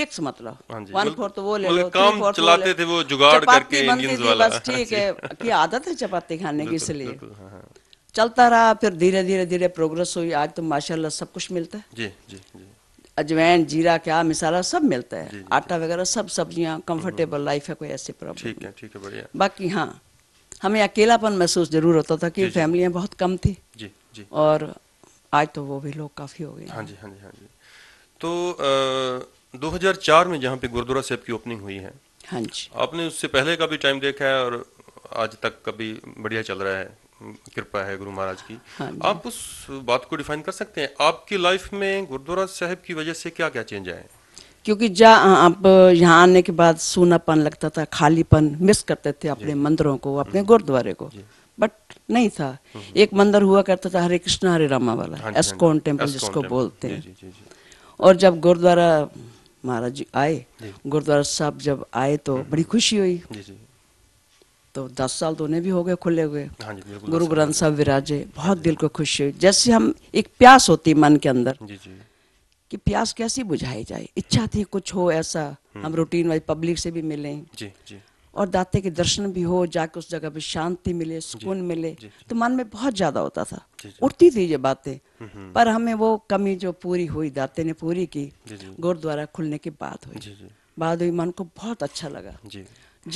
मिक्स मतलब वन फोर तो वो ले लो काम तो चलाते थे वो जुगाड़ करके इंडियंस वाला बस हाँ ठीक है कि आदत है चपाती खाने की इसलिए हाँ, चलता रहा फिर धीरे धीरे धीरे प्रोग्रेस हुई आज तो माशाल्लाह सब कुछ मिलता है जी जी जी अजवैन जीरा क्या मिसाला सब मिलता है आटा वगैरह सब सब्जियां कंफर्टेबल हम्म, लाइफ हम्म। है कोई ऐसी प्रॉब्लम ठीक है ठीक है बढ़िया बाकी हाँ हमें अकेलापन महसूस जरूर होता था क्योंकि फैमिलियाँ बहुत कम थी जी जी और आज तो वो भी लोग काफ़ी हो गए हाँ जी हाँ जी हाँ जी तो आ, 2004 में जहाँ पे गुरुद्वारा साहब की ओपनिंग हुई है हाँ जी आपने उससे पहले का भी टाइम देखा है और आज तक का भी बढ़िया चल रहा है कृपा है गुरु महाराज की हाँ आप उस बात को डिफाइन कर सकते हैं आपकी लाइफ में गुरुद्वारा साहब की वजह से क्या क्या चेंज आए हैं क्योंकि जहाँ आप यहाँ आने के बाद सूनापन लगता था खालीपन मिस करते थे अपने मंदिरों को अपने हम्म। गुरुद्वारे को बट नहीं था हम्म। एक मंदिर हुआ करता था हरे कृष्णा हरे रामा वाला एस्कॉन हाँ टेम्पल हाँ जिसको बोलते हैं और जब गुरुद्वारा महाराज जी आए गुरुद्वारा साहब जब आए तो हम्म। बड़ी खुशी हुई तो दस साल तो उन्हें भी हो गए खुले हुए हाँ गुरु ग्रंथ साहब विराजे बहुत दिल को खुशी हुई जैसे हम एक प्यास होती मन के अंदर कि प्यास कैसी बुझाई जाए इच्छा थी कुछ हो ऐसा हम्म। हम रूटीन वाइज पब्लिक से भी मिलें जी जी और दाते के दर्शन भी हो जाके उस जगह पे शांति मिले सुकून मिले जी, जी, तो मन में बहुत ज्यादा होता था उठती थी ये बातें हम्म, हम्म। पर हमें वो कमी जो पूरी हुई दाते ने पूरी की गुरुद्वारा खुलने के बाद हुई बाद हुई मन को बहुत अच्छा लगा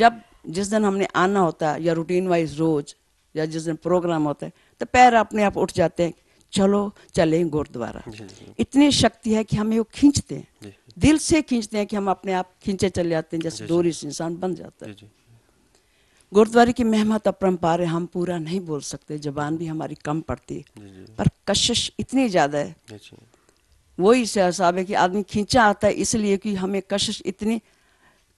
जब जिस दिन हमने आना होता या रूटीन वाइज रोज या जिस दिन प्रोग्राम होता है तो पैर अपने आप उठ जाते हैं चलो चलें गुरुद्वारा इतनी शक्ति है कि हमें वो खींचते हैं दिल से खींचते हैं कि हम अपने आप खींचे चले जाते हैं जैसे डोरी से इंसान बन जाता है गुरुद्वारे की मेहमत अपरम्पार है हम पूरा नहीं बोल सकते जबान भी हमारी कम पड़ती है पर कशिश इतनी ज़्यादा है वही से हिसाब है कि आदमी खींचा आता है इसलिए कि हमें कशिश इतनी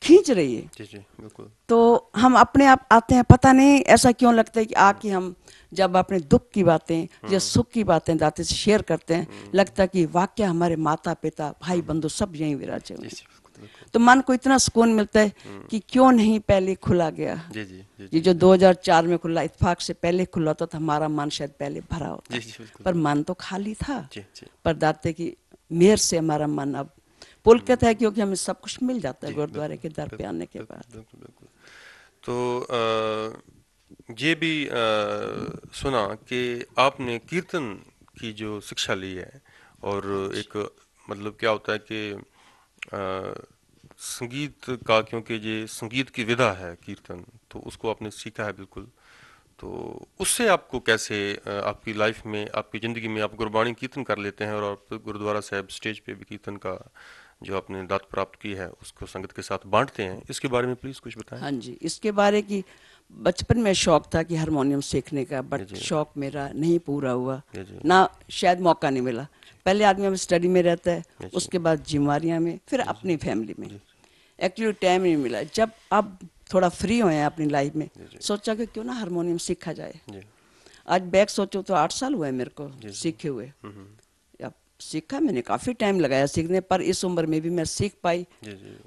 खींच रही है जी जी तो हम अपने आप आते हैं पता नहीं ऐसा क्यों लगता है कि आके हम जब अपने दुख की बातें या हम्म। सुख की बातें दाते से शेयर करते हैं हम्म। लगता है कि वाक्य हमारे माता पिता भाई बंधु हम्म। सब यहीं विराजे हुए तो मन को इतना सुकून मिलता है कि क्यों नहीं पहले खुला गया जी जी, जी, ये जो 2004 में खुला इतफाक से पहले खुला था तो हमारा मन शायद पहले भरा होता जी, जी, पर मन तो खाली था जी, जी। पर दाते की मेहर से हमारा मन अब पुलकित है क्योंकि हमें सब कुछ मिल जाता है गुरुद्वारे के दर पे आने के बाद तो ये भी आ, सुना कि आपने कीर्तन की जो शिक्षा ली है और एक मतलब क्या होता है कि संगीत का क्योंकि ये संगीत की विधा है कीर्तन तो उसको आपने सीखा है बिल्कुल तो उससे आपको कैसे आपकी लाइफ में आपकी ज़िंदगी में आप गुरबाणी कीर्तन कर लेते हैं और आप गुरुद्वारा साहब स्टेज पे भी कीर्तन का जो आपने दात प्राप्त की है उसको संगत के साथ बांटते हैं इसके बारे में प्लीज़ कुछ बताएं हाँ जी इसके बारे की बचपन में शौक था कि हारमोनियम सीखने का बट शौक मेरा नहीं पूरा हुआ ना शायद मौका नहीं मिला पहले आदमी हम स्टडी में रहता है उसके बाद जिम्मेवारियाँ में फिर अपनी फैमिली में एक्चुअली टाइम नहीं मिला जब अब थोड़ा फ्री हुए हैं अपनी लाइफ में सोचा कि क्यों ना हारमोनियम सीखा जाए आज बैक सोचो तो आठ साल हुए मेरे को सीखे हुए हम्म, हम्म। अब सीखा मैंने काफ़ी टाइम लगाया सीखने पर इस उम्र में भी मैं सीख पाई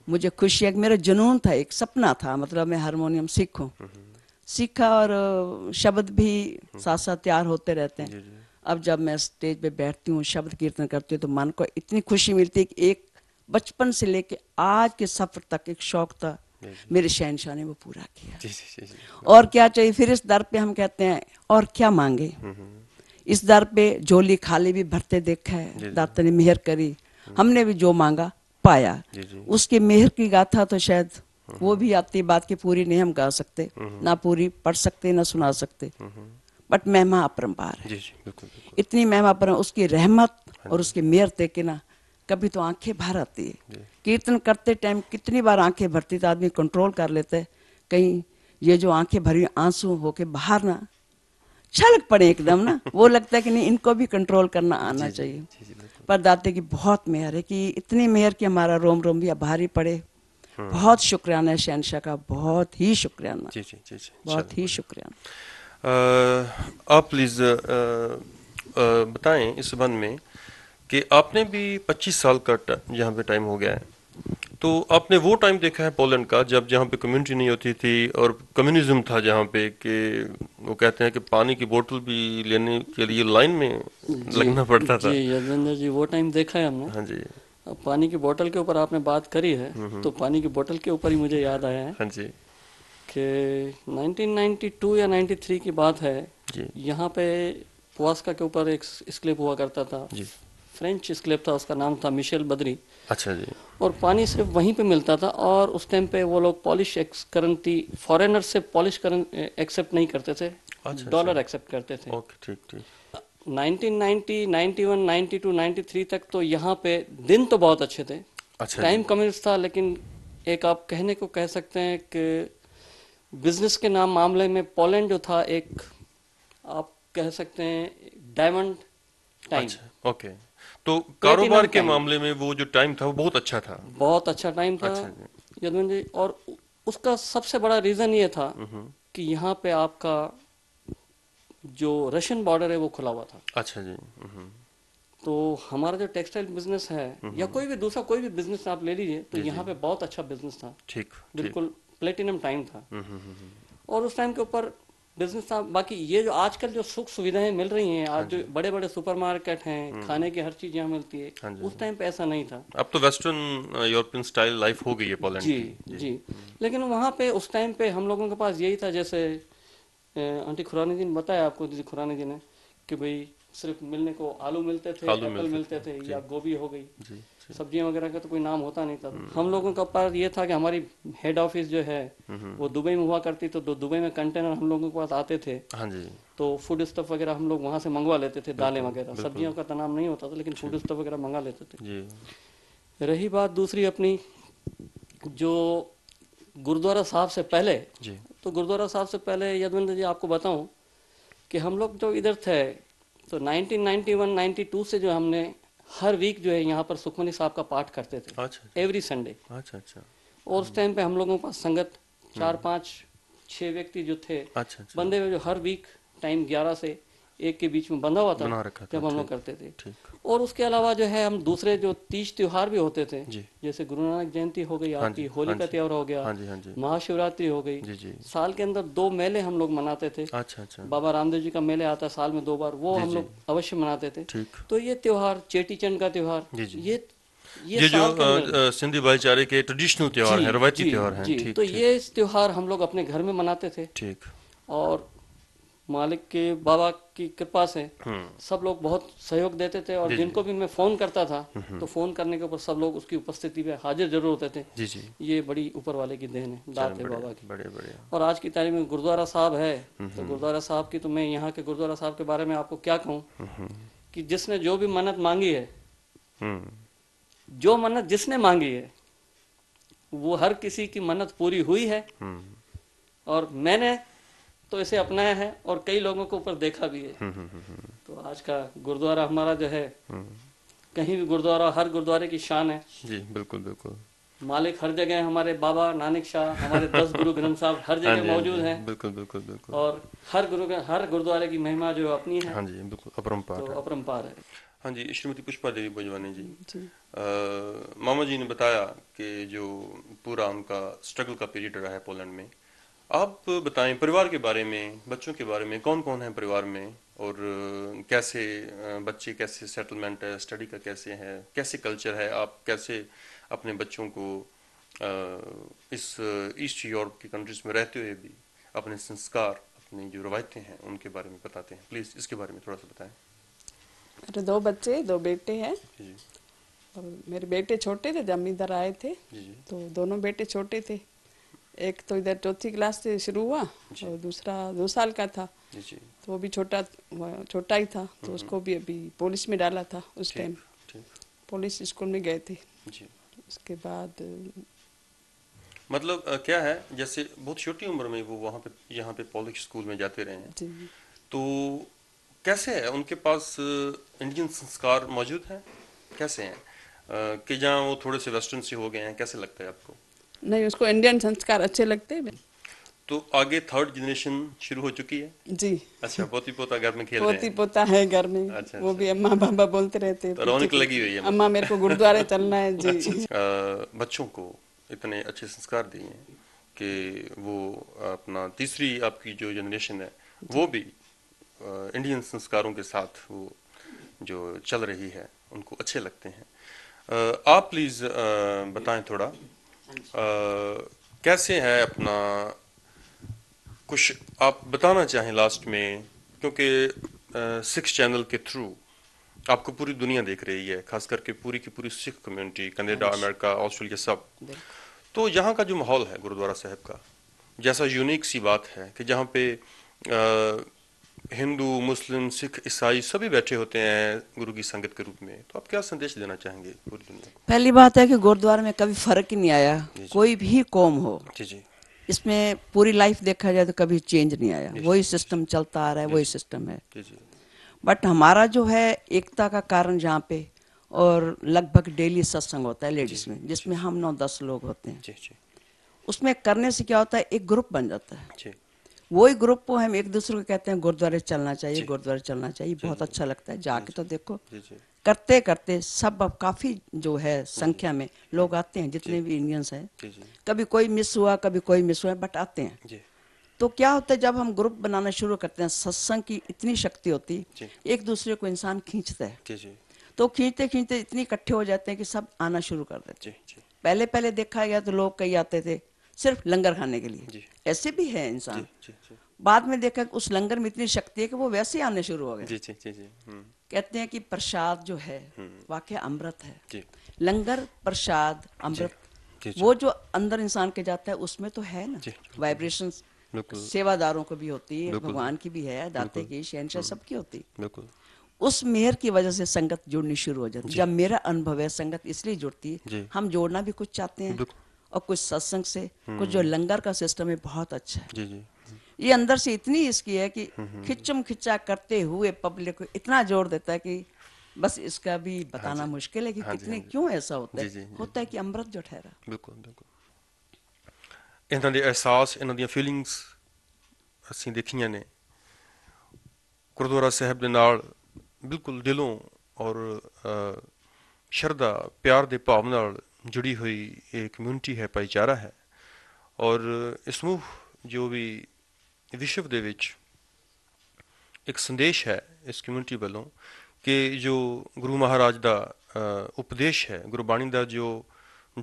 मुझे खुशी है मेरा जुनून था एक सपना था मतलब मैं हारमोनियम सीखूं हम्म, सीखा और शब्द भी साथ साथ तैयार होते रहते हैं अब जब मैं स्टेज पे बैठती हूँ शब्द कीर्तन करती हूँ तो मन को इतनी खुशी मिलती है कि एक बचपन से लेके आज के सफर तक एक शौक था मेरे शहनशाह ने वो पूरा किया जी, जी, जी, और क्या चाहिए फिर इस दर पे हम कहते हैं और क्या मांगे हम्म, हम्म। इस दर पे झोली खाली भी भरते देखा है दाता ने मेहर करी हम्म। हमने भी जो मांगा पाया उसके मेहर की गाथा तो शायद वो भी अपनी बात की पूरी नहीं हम गा सकते ना पूरी पढ़ सकते ना सुना सकते बट महिमा अपरम्पार है जी, जी, बिल्कुल, बिल्कुल। इतनी महिमा पर उसकी रहमत हाँ और उसकी मेयर देखे ना कभी तो आंखें भर आती है कीर्तन करते टाइम कितनी बार आंखें भरती तो आदमी कंट्रोल कर लेते हैं कहीं ये जो आंखें भरी आंसू होके बाहर ना छलक पड़े एकदम ना [LAUGHS] वो लगता है कि नहीं इनको भी कंट्रोल करना आना चाहिए पर दाते की बहुत मेहर है कि इतनी मेहर कि हमारा रोम रोम भी आभारी पड़े हाँ। बहुत शुक्राना शहनशाह का बहुत ही शुक्राना जी जी जी जी बहुत ही शुक्राना आप प्लीज़ बताएं इस संबंध में कि आपने भी 25 साल का यहाँ पे टाइम हो गया है तो आपने वो टाइम देखा है पोलैंड का जब जहाँ पे कम्युनिटी नहीं होती थी और कम्युनिज्म था जहाँ पे कि वो कहते हैं कि पानी की बोतल भी लेने के लिए लाइन में लगना पड़ता था जी, जी वो टाइम देखा है हमने हाँ जी पानी की बोतल के ऊपर आपने बात करी है हम्म, हम्म। तो पानी की बोतल के ऊपर ही मुझे याद आया है हाँ जी कि 1992 या 93 की बात है यहाँ पे पुआस्का के ऊपर एक स्क्लिप हुआ करता था जी। फ्रेंच स्क्लेप था उसका नाम था मिशेल बदरी अच्छा जी और पानी सिर्फ वहीं पे मिलता था और उस टाइम पे वो लोग पॉलिश करंटी फॉरेनर से पॉलिश एक्सेप्ट नहीं करते थे अच्छा, डॉलर अच्छा। एक्सेप्ट करते थे ओके ठीक ठीक 1990, 91, 92, 93 तक तो यहाँ पे दिन तो बहुत अच्छे थे अच्छा टाइम कम्युनिस्ट था लेकिन एक आप कहने को कह सकते हैं कि बिजनेस के नाम मामले में पोलैंड जो था एक आप कह सकते हैं डायमंड टाइम अच्छा, ओके तो कारोबार के मामले में वो जो टाइम था वो बहुत अच्छा था बहुत अच्छा टाइम था अच्छा जी और उसका सबसे बड़ा रीजन ये था हम्म। कि यहाँ पे आपका जो रशियन बॉर्डर है वो खुला हुआ था अच्छा जी हम्म। तो हमारा जो टेक्सटाइल बिजनेस है हम्म। या कोई भी दूसरा कोई भी बिजनेस आप ले लीजिए तो यहाँ पे बहुत अच्छा बिजनेस था ठीक बिल्कुल प्लेटिनम टाइम था हम्म, और उस टाइम के ऊपर बिजनेस था बाकी ये जो आजकल जो सुख सुविधाएं मिल रही हैं आज हाँ जो बड़े बड़े सुपरमार्केट हैं खाने की हर चीज यहाँ मिलती है हाँ उस टाइम पे ऐसा नहीं था अब तो वेस्टर्न यूरोपियन स्टाइल लाइफ हो गई है पोलैंड जी जी लेकिन वहाँ पे उस टाइम पे हम लोगों के पास यही था जैसे आंटी खुरानी दिन बताया आपको दीदी खुरानी जी ने कि भाई सिर्फ मिलने को आलू मिलते थे आलू मिलते, मिलते थे या गोभी हो गई सब्जियां वगैरह का तो कोई नाम होता नहीं था हम्म। हम लोगों का पास ये था कि हमारी हेड ऑफिस जो है हम्म, हम्म। वो दुबई में हुआ करती तो दुबई में कंटेनर हम लोगों के पास आते थे हाँ जी तो फूड स्टफ वगैरह हम लोग वहाँ से मंगवा लेते थे दालें वगैरह सब्जियों का तो नाम नहीं होता था लेकिन फूड स्टफ वगैरह मंगा लेते थे रही बात दूसरी अपनी जो गुरुद्वारा साहब से पहले जी तो गुरुद्वारा साहब से पहले यदविंद्र जी आपको बताऊं कि हम लोग जो इधर थे तो 1991 92 से जो हमने हर वीक जो है यहाँ पर सुखमनी साहब का पाठ करते थे एवरी अच्छा, संडे अच्छा।, अच्छा अच्छा और उस टाइम हम्म। पे हम लोगों का संगत हम्म। चार पाँच छः व्यक्ति जो थे अच्छा, अच्छा। बंदे में जो हर वीक टाइम ग्यारह से एक के बीच में बंधा हुआ था जब हम लोग करते थे और उसके अलावा जो है हम दूसरे जो तीज त्योहार भी होते थे जैसे गुरु नानक जयंती हो गई हाँ आपकी होली हाँ का त्योहार हो गया हाँ महाशिवरात्रि हो गई साल के अंदर दो मेले हम लोग मनाते थे अच्छा, अच्छा। बाबा रामदेव जी का मेले आता साल में दो बार वो हम लोग अवश्य मनाते थे तो ये त्योहार चेटी चंद का त्योहार ये ये जो सिंधी भाईचारे के ट्रेडिशनल त्योहार है रवायती त्योहार है तो ये त्योहार हम लोग अपने घर में मनाते थे ठीक और मालिक के बाबा की कृपा से हम्म। सब लोग बहुत सहयोग देते थे और जिनको भी मैं फोन करता था हम्म। तो फोन करने के ऊपर सब लोग उसकी उपस्थिति में हाजिर जरूर होते थे जी जी। ये बड़ी ऊपर वाले की देन है दात है बाबा की बड़े, बड़े। और आज की तारीख में गुरुद्वारा साहब है हम्म, तो गुरुद्वारा साहब की तो मैं यहाँ के गुरुद्वारा साहब के बारे में आपको क्या कहूँ कि जिसने जो भी मन्नत मांगी है जो मन्नत जिसने मांगी है वो हर किसी की मन्नत पूरी हुई है और मैंने तो इसे अपनाया है और कई लोगों के ऊपर देखा भी है हम्म, हम्म, हम्म, तो आज का गुरुद्वारा हमारा जो है कहीं भी गुरुद्वारा हर गुरुद्वारे की शान है जी बिल्कुल बिल्कुल मालिक हर जगह हमारे बाबा नानक शाह हमारे दस गुरु ग्रंथ साहब हर हाँ जगह हाँ मौजूद हैं बिल्कुल बिल्कुल बिल्कुल और हर गुरु हर गुरुद्वारे की महिमा जो अपनी है हाँ जी बिल्कुल अपरंपार तो अपरंपार है हाँ जी श्रीमती पुष्पा देवी भोजवानी जी, जी। आ, मामा जी ने बताया कि जो पूरा उनका स्ट्रगल का पीरियड रहा है पोलैंड में आप बताएं परिवार के बारे में बच्चों के बारे में कौन कौन है परिवार में और कैसे बच्चे कैसे सेटलमेंट है स्टडी का कैसे है कैसे कल्चर है आप कैसे अपने बच्चों को इस ईस्ट यूरोप की कंट्रीज में रहते हुए भी अपने संस्कार अपनी जो रवायतें हैं उनके बारे में बताते हैं प्लीज़ इसके बारे में थोड़ा सा बताएं मेरे दो बच्चे दो बेटे हैं जी मेरे बेटे छोटे थे जब इधर आए थे जी तो दोनों बेटे छोटे थे एक तो इधर चौथी क्लास से शुरू हुआ और दूसरा दो साल का था जी। तो वो भी छोटा छोटा ही था तो हम्म। उसको भी अभी पुलिस में डाला था उस टाइम पुलिस स्कूल में गए थे उसके बाद मतलब क्या है जैसे बहुत छोटी उम्र में वो वहाँ पे यहाँ पे पब्लिक स्कूल में जाते रहे हैं तो कैसे है उनके पास इंडियन संस्कार मौजूद हैं कैसे हैं कि जहाँ वो थोड़े से वेस्टर्न से हो गए हैं कैसे लगता है आपको नहीं उसको इंडियन संस्कार अच्छे लगते हैं तो आगे थर्ड जनरेशन शुरू हो चुकी है जी अच्छा पोती पोता घर में खेल पोती रहे हैं। पोता है घर में अच्छा, अच्छा। वो भी अम्मा बाबा बोलते रहते हैं तो रौनक लगी हुई है अम्मा मेरे को गुरुद्वारे चलना है जी अच्छा, अच्छा, आ, बच्चों को इतने अच्छे संस्कार दिए हैं कि वो अपना तीसरी आपकी जो जनरेशन है वो भी इंडियन संस्कारों के साथ वो जो चल रही है उनको अच्छे लगते हैं आप प्लीज़ बताएं थोड़ा कैसे है अपना कुछ आप बताना चाहें लास्ट में क्योंकि सिक्स चैनल के थ्रू आपको पूरी दुनिया देख रही है खास करके पूरी की पूरी Sikh community Canada America Australia सब तो यहाँ का जो माहौल है गुरुद्वारा साहब का जैसा यूनिक सी बात है कि जहाँ पे आ, हिंदू मुस्लिम सिख ईसाई सभी बैठे होते हैं गुरु की संगत के रूप में तो आप क्या संदेश देना चाहेंगे पूरी दुनिया पहली बात है कि गुरुद्वारे में कभी फर्क ही नहीं आया कोई भी कौम हो जी जी इसमें पूरी लाइफ देखा जाए तो कभी चेंज नहीं आया वही सिस्टम चलता आ रहा है वही सिस्टम है बट हमारा जो है एकता का कारण जहाँ पे और लगभग डेली सत्संग होता है लेडीज में जिसमें हम नौ दस लोग होते हैं उसमें करने से क्या होता है एक ग्रुप बन जाता है वो ही ग्रुप को हम एक दूसरे को कहते हैं गुरुद्वारे चलना चाहिए गुरुद्वारे चलना चाहिए बहुत अच्छा लगता है जाके तो देखो करते करते सब अब काफी जो है संख्या में लोग आते हैं जितने भी इंडियंस हैं कभी कोई मिस हुआ कभी कोई मिस हुआ बट आते हैं तो क्या होता है जब हम ग्रुप बनाना शुरू करते हैं सत्संग की इतनी शक्ति होती एक दूसरे को इंसान खींचता है तो खींचते खींचते इतने इकट्ठे हो जाते हैं कि सब आना शुरू कर देते पहले पहले देखा गया तो लोग कई आते थे सिर्फ लंगर खाने के लिए ऐसे भी है इंसान बाद में देखा उस लंगर में इतनी शक्ति है कि वो वैसे ही आने शुरू हो गए हम्म। कहते हैं कि प्रसाद जो है हम्म। वाक्य अमृत है लंगर प्रसाद अमृत वो जो अंदर इंसान के जाता है उसमें तो है ना वाइब्रेशन सेवादारों को भी होती है भगवान की भी है दाते की शहनशाह हम्म। सबकी होती है उस मेहर की वजह से संगत जुड़नी शुरू हो जाती है जब मेरा अनुभव है संगत इसलिए जुड़ती है हम जोड़ना भी कुछ चाहते हैं और कुछ सत्संग से कुछ जो हम्म। लंगर का सिस्टम है बहुत अच्छा है जी जी ये अंदर से इतनी इसकी है कि खिचम हम्म, हम्म, खिचा करते हुए पब्लिक को इतना जोर देता है कि बस इसका भी हाँ बताना हाँ मुश्किल है कि हाँ कितने हाँ क्यों ऐसा होता है होता है कि अमृत जो ठहरा बिल्कुल ਬਿਲਕੁਲ ਇਹਨਾਂ ਦੇ ਅਹਿਸਾਸ ਇਹਨਾਂ ਦੀਆਂ ਫੀਲਿੰਗਸ ਅਸੀਂ ਦੇਖੀਆਂ ਨੇ ਗੁਰਦੁਆਰਾ ਸਾਹਿਬ ਦੇ ਨਾਲ ਬਿਲਕੁਲ ਦਿਲੋਂ ਔਰ ਸ਼ਰਧਾ ਪਿਆਰ ਦੇ ਜੁੜੀ ਹੋਈ ਇਹ ਕਮਿਊਨਿਟੀ ਹੈ ਭਾਈਚਾਰਾ ਹੈ ਔਰ ਇਸ ਨੂੰ ਜੋ ਵੀ ਵਿਸ਼ਵ ਦੇ ਵਿੱਚ ਇੱਕ ਸੰਦੇਸ਼ ਹੈ ਇਸ ਕਮਿਊਨਿਟੀ ਵੱਲੋਂ ਕਿ ਜੋ ਗੁਰੂ ਮਹਾਰਾਜ ਦਾ ਉਪਦੇਸ਼ ਹੈ ਗੁਰਬਾਣੀ ਦਾ ਜੋ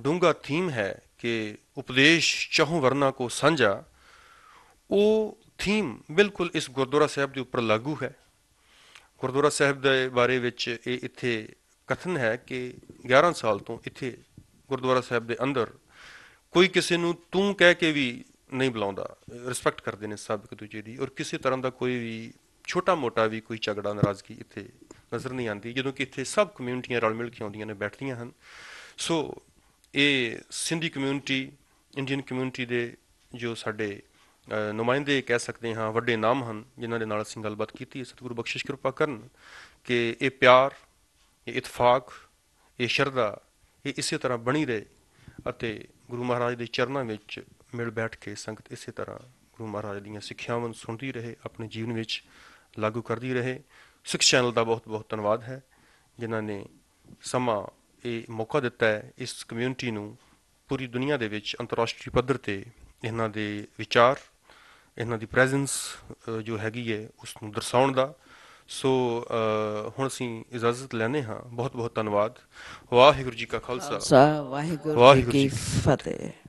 ਡੂੰਗਾ ਥੀਮ ਹੈ ਕਿ ਉਪਦੇਸ਼ ਚਾਹੂ ਵਰਨਾ ਕੋ ਸਾਂਝਾ ਉਹ ਥੀਮ ਬਿਲਕੁਲ ਇਸ ਗੁਰਦੁਆਰਾ ਸਾਹਿਬ ਦੇ ਉੱਪਰ ਲਾਗੂ ਹੈ ਗੁਰਦੁਆਰਾ ਸਾਹਿਬ ਦੇ ਬਾਰੇ ਵਿੱਚ ਇਹ ਇੱਥੇ ਕਥਨ ਹੈ ਕਿ 11 ਸਾਲ ਤੋਂ ਇੱਥੇ ਗੁਰਦੁਆਰਾ ਸਾਹਿਬ ਦੇ ਅੰਦਰ ਕੋਈ ਕਿਸੇ ਨੂੰ ਤੂੰ ਕਹਿ ਕੇ ਵੀ ਨਹੀਂ ਬੁਲਾਉਂਦਾ ਰਿਸਪੈਕਟ ਕਰਦੇ ਨੇ ਸਭ ਇੱਕ ਦੂਜੇ ਦੀ ਔਰ ਕਿਸੇ ਤਰ੍ਹਾਂ ਦਾ ਕੋਈ ਵੀ ਛੋਟਾ ਮੋਟਾ ਵੀ ਕੋਈ ਝਗੜਾ ਨਾਰਾਜ਼ਗੀ ਇੱਥੇ ਨਜ਼ਰ ਨਹੀਂ ਆਉਂਦੀ ਜਦੋਂ ਕਿ ਇੱਥੇ ਸਭ ਕਮਿਊਨਿਟੀਆਂ ਰਲ ਮਿਲ ਕੇ ਆਉਂਦੀਆਂ ਨੇ ਬੈਠਦੀਆਂ ਹਨ ਸੋ ਇਹ ਸਿੰਧੀ ਕਮਿਊਨਿਟੀ ਇੰਡੀਅਨ ਕਮਿਊਨਿਟੀ ਦੇ ਜੋ ਸਾਡੇ ਨੁਮਾਇੰਦੇ ਕਹਿ ਸਕਦੇ ਹਾਂ ਵੱਡੇ ਨਾਮ ਹਨ ਜਿਨ੍ਹਾਂ ਦੇ ਨਾਲ ਅਸੀਂ ਗੱਲਬਾਤ ਕੀਤੀ ਹੈ ਸਤਿਗੁਰੂ ਬਖਸ਼ਿਸ਼ ਕਿਰਪਾ ਕਰਨ ਕਿ ਇਹ ਪਿਆਰ ਇਹ ਇਤਫਾਕ ਇਹ ਸ਼ਰਧਾ ਇਹ ਇਸੇ ਤਰ੍ਹਾਂ ਬਣੀ ਰਹੇ ਅਤੇ ਗੁਰੂ ਮਹਾਰਾਜ ਦੇ ਚਰਨਾਂ ਵਿੱਚ ਮਿਲ ਬੈਠ ਕੇ ਸੰਗਤ ਇਸੇ ਤਰ੍ਹਾਂ ਗੁਰੂ ਮਹਾਰਾਜ ਦੀਆਂ ਸਿੱਖਿਆਵਾਂ ਸੁਣਦੀ ਰਹੇ ਆਪਣੇ ਜੀਵਨ ਵਿੱਚ ਲਾਗੂ ਕਰਦੀ ਰਹੇ ਸਿੱਖ ਚੈਨਲ ਦਾ ਬਹੁਤ ਬਹੁਤ ਧੰਨਵਾਦ ਹੈ ਜਿਨ੍ਹਾਂ ਨੇ ਸਮਾਂ ਇਹ ਮੌਕਾ ਦਿੱਤਾ ਹੈ ਇਸ ਕਮਿਊਨਿਟੀ ਨੂੰ ਪੂਰੀ ਦੁਨੀਆ ਦੇ ਵਿੱਚ ਅੰਤਰਰਾਸ਼ਟਰੀ ਪੱਧਰ ਤੇ ਇਹਨਾਂ ਦੇ ਵਿਚਾਰ ਇਹਨਾਂ ਦੀ ਪ੍ਰੈਜ਼ੈਂਸ ਜੋ ਹੈਗੀ ਹੈ ਉਸ ਨੂੰ ਦਰਸਾਉਣ ਦਾ ਸੋ ਹੁਣ ਅਸੀਂ ਇਜਾਜ਼ਤ ਲੈਨੇ ਹਾਂ ਬਹੁਤ ਬਹੁਤ ਧੰਨਵਾਦ ਵਾਹਿਗੁਰੂ ਜੀ ਕਾ ਖਾਲਸਾ ਵਾਹਿਗੁਰੂ ਜੀ ਕੀ ਫਤਿਹ